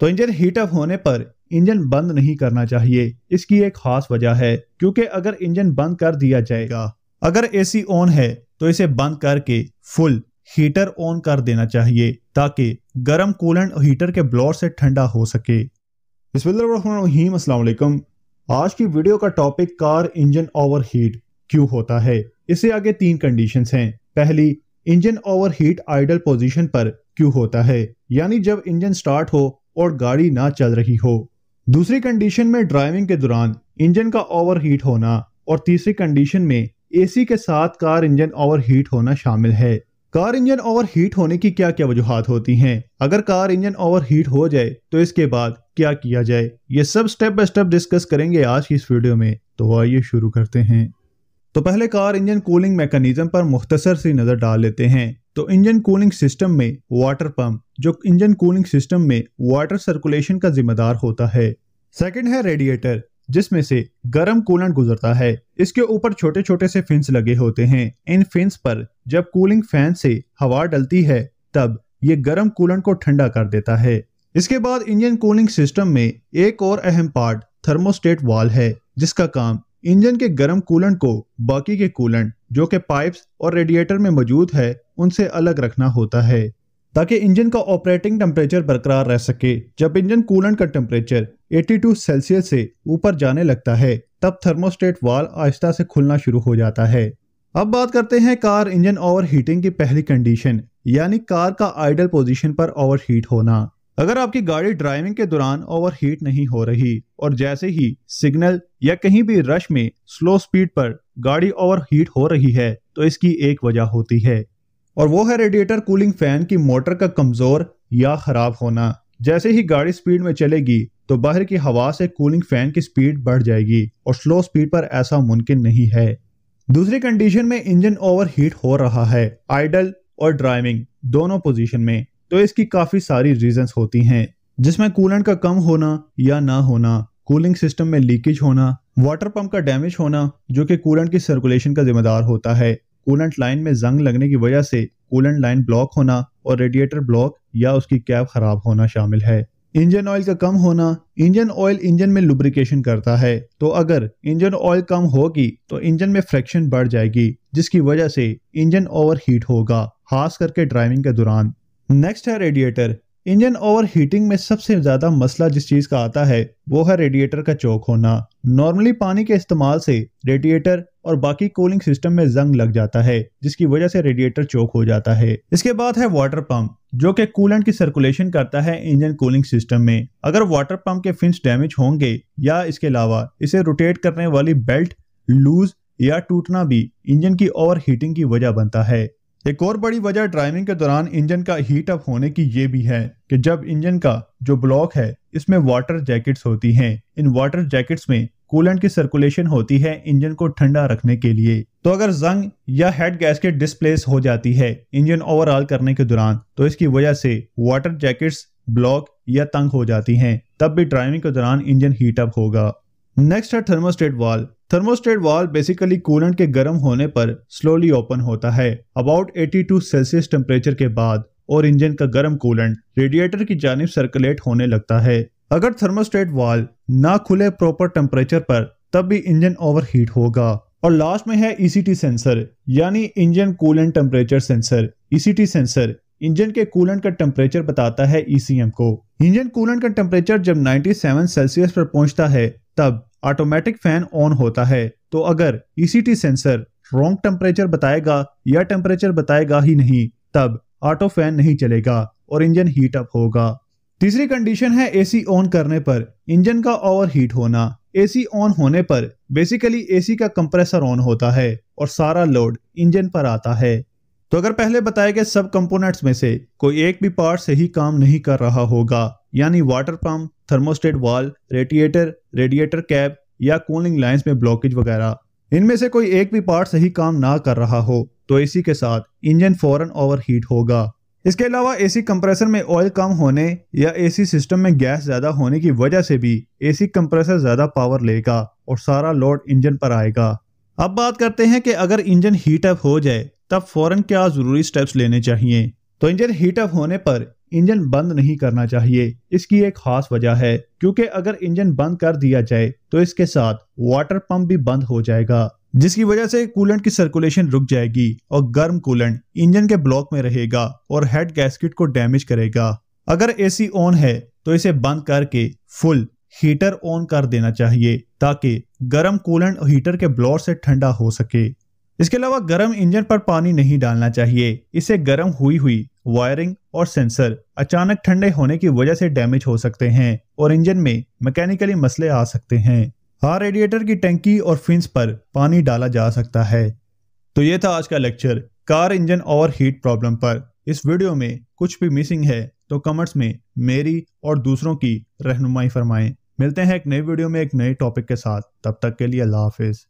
तो engine heat up होने पर इंजन बंद नहीं करना चाहिए इसकी एक खास वजह है क्योंकि अगर इंजन बंद कर दिया जाएगा अगर एसी ऑन है तो इसे बंद करके फुल हीटर ऑन कर देना चाहिए ताकि गर्म कूलेंट हीटर के ब्लॉर से ठंडा हो सके बिस्मिल्लाम आज की वीडियो का topic car engine overheat क्यों होता है इसे आगे तीन कंडीशंस हैं पहली engine overheat idle position पर क्यों होता है यानी जब इंजन स्टार्ट हो और गाड़ी ना चल रही हो दूसरी कंडीशन में ड्राइविंग के दौरान इंजन का ओवरहीट होना और तीसरी कंडीशन में एसी के साथ कार इंजन ओवरहीट होना शामिल है कार इंजन ओवरहीट होने की क्या क्या वजूहत होती हैं अगर कार इंजन ओवरहीट हो जाए तो इसके बाद क्या किया जाए ये सब स्टेप बाय स्टेप डिस्कस करेंगे आज की इस वीडियो में तो आइए शुरू करते हैं तो पहले कार इंजन कूलिंग मैकेनिज्म पर मुख्तसर सी नज़र डाल लेते हैं तो इंजन कूलिंग सिस्टम में वाटर पंप जो इंजन कूलिंग सिस्टम में वाटर सर्कुलेशन का जिम्मेदार होता है सेकंड है रेडिएटर जिसमें से गर्म कूलेंट गुजरता है इसके ऊपर छोटे छोटे से फिंस लगे होते हैं इन फिंस पर जब कूलिंग फैन से हवा डलती है तब ये गर्म कूलेंट को ठंडा कर देता है इसके बाद इंजन कूलिंग सिस्टम में एक और अहम पार्ट थर्मोस्टेट वाल है जिसका काम इंजन के गर्म कूलेंट को बाकी के कूलेंट जो कि पाइप्स और रेडिएटर में मौजूद है उनसे अलग रखना होता है ताकि इंजन का ऑपरेटिंग टेम्परेचर बरकरार रह सके जब इंजन कूलेंट का टेम्परेचर 82 सेल्सियस से ऊपर जाने लगता है तब थर्मोस्टेट वाल आहिस्ता से खुलना शुरू हो जाता है अब बात करते हैं कार इंजन ओवर हीटिंग की पहली कंडीशन यानी कार का आइडल पोजिशन पर ओवर हीट होना अगर आपकी गाड़ी ड्राइविंग के दौरान ओवरहीट नहीं हो रही और जैसे ही सिग्नल या कहीं भी रश में स्लो स्पीड पर गाड़ी ओवरहीट हो रही है तो इसकी एक वजह होती है और वो है रेडिएटर कूलिंग फैन की मोटर का कमजोर या खराब होना जैसे ही गाड़ी स्पीड में चलेगी तो बाहर की हवा से कूलिंग फैन की स्पीड बढ़ जाएगी और स्लो स्पीड पर ऐसा मुमकिन नहीं है दूसरी कंडीशन में इंजन ओवरहीट हो रहा है आइडल और ड्राइविंग दोनों पोजीशन में तो इसकी काफ़ी सारी रीजंस होती हैं जिसमें कूलेंट का कम होना या ना होना कूलिंग सिस्टम में लीकेज होना वाटर पंप का डैमेज होना जो कि कूलेंट की सर्कुलेशन का जिम्मेदार होता है कूलेंट लाइन में जंग लगने की वजह से कूलेंट लाइन ब्लॉक होना और रेडिएटर ब्लॉक या उसकी कैब खराब होना शामिल है इंजन ऑयल का कम होना इंजन ऑयल इंजन में लुब्रिकेशन करता है तो अगर इंजन ऑयल कम होगी तो इंजन में फ्रैक्शन बढ़ जाएगी जिसकी वजह से इंजन ओवर होगा खास करके ड्राइविंग के दौरान नेक्स्ट है रेडिएटर इंजन ओवर हीटिंग में सबसे ज़्यादा मसला जिस चीज़ का आता है वो है रेडिएटर का चौक होना नॉर्मली पानी के इस्तेमाल से रेडिएटर और बाकी कूलिंग सिस्टम में जंग लग जाता है जिसकी वजह से रेडिएटर चौक हो जाता है इसके बाद है वाटर पंप जो कि कूलेंट की सर्कुलेशन करता है इंजन कूलिंग सिस्टम में अगर वाटर पंप के फिंस डैमेज होंगे या इसके अलावा इसे रोटेट करने वाली बेल्ट लूज या टूटना भी इंजन की ओवर हीटिंग की वजह बनता है एक और बड़ी वजह ड्राइविंग के दौरान इंजन का हीट अप होने की ये भी है कि जब इंजन का जो ब्लॉक है इसमें वाटर जैकेट्स होती हैं इन वाटर जैकेट्स में कूलेंट की सर्कुलेशन होती है इंजन को ठंडा रखने के लिए तो अगर जंग या हेड गैसकेट डिस्प्लेस हो जाती है इंजन ओवरऑल करने के दौरान तो इसकी वजह से वाटर जैकेट्स ब्लॉक या तंग हो जाती हैं तब भी ड्राइविंग के दौरान इंजन हीटअप होगा नेक्स्ट है thermostat valve thermostat valve basically coolant के गर्म होने पर स्लोली ओपन होता है अबाउट 82 सेल्सियस टेम्परेचर के बाद और इंजन का गर्म कूलेंट रेडिएटर की जानब सर्कुलेट होने लगता है अगर थर्मोस्टेट वाल ना खुले प्रॉपर टेम्परेचर पर तब भी इंजन ओवरहीट होगा और लास्ट में है ईसीटी e सेंसर यानी engine coolant temperature sensor ECT sensor engine के कूलेंट का टेम्परेचर बताता है ईसीएम e को इंजन कूलेंट का टेम्परेचर जब 97 सेल्सियस पर पहुंचता है तब ऑटोमेटिक फैन ऑन होता है तो अगर ईसीटी सेंसर रॉन्ग टेम्परेचर बताएगा या टेम्परेचर बताएगा ही नहीं तब ऑटो फैन नहीं चलेगा और इंजन हीट अप होगा तीसरी कंडीशन है एसी ऑन करने पर इंजन का ओवर हीट होना एसी ऑन होने पर बेसिकली एसी का कंप्रेसर ऑन होता है और सारा लोड इंजन पर आता है तो अगर पहले बताए गए सब कंपोनेंट्स में से कोई एक भी पार्ट सही काम नहीं कर रहा होगा यानी water pump thermostat valve radiator radiator cap या कूलिंग लाइन्स में ब्लॉकेज वगैरह इनमें से कोई एक भी पार्ट सही काम ना कर रहा हो तो इसी के साथ इंजन फौरन ओवरहीट होगा इसके अलावा एसी कंप्रेसर में ऑयल कम होने या एसी सिस्टम में गैस ज्यादा होने की वजह से भी एसी कंप्रेसर ज्यादा पावर लेगा और सारा लोड इंजन पर आएगा अब बात करते हैं कि अगर इंजन हीट अप हो जाए तब फौरन क्या ज़रूरी स्टेप्स लेने चाहिए तो इंजन हीट अप होने पर इंजन बंद नहीं करना चाहिए इसकी एक खास वजह है क्योंकि अगर इंजन बंद कर दिया जाए तो इसके साथ वाटर पंप भी बंद हो जाएगा जिसकी वजह से कूलेंट की सर्कुलेशन रुक जाएगी और गर्म कूलेंट इंजन के ब्लॉक में रहेगा और हेड गैस्केट को डैमेज करेगा अगर एसी ऑन है तो इसे बंद करके फुल हीटर ऑन कर देना चाहिए ताकि गर्म कूलेंट हीटर के ब्लॉक से ठंडा हो सके इसके अलावा गर्म इंजन पर पानी नहीं डालना चाहिए इसे गर्म हुई हुई वायरिंग और सेंसर अचानक ठंडे होने की वजह से डैमेज हो सकते हैं और इंजन में मैकेनिकली मसले आ सकते हैं हाँ रेडिएटर की टैंकी और फिंस पर पानी डाला जा सकता है तो ये था आज का लेक्चर कार इंजन और हीट प्रॉब्लम पर इस वीडियो में कुछ भी मिसिंग है तो कमेंट्स में मेरी और दूसरों की रहनुमाई फरमाएं मिलते हैं एक नए वीडियो में एक नए टॉपिक के साथ तब तक के लिए अल्लाह हाफिज़